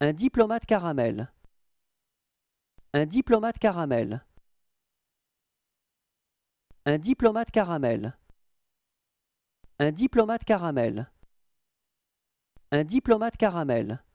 Un diplomate caramel. Un diplomate caramel. Un diplomate caramel. Un diplomate caramel. Un diplomate caramel.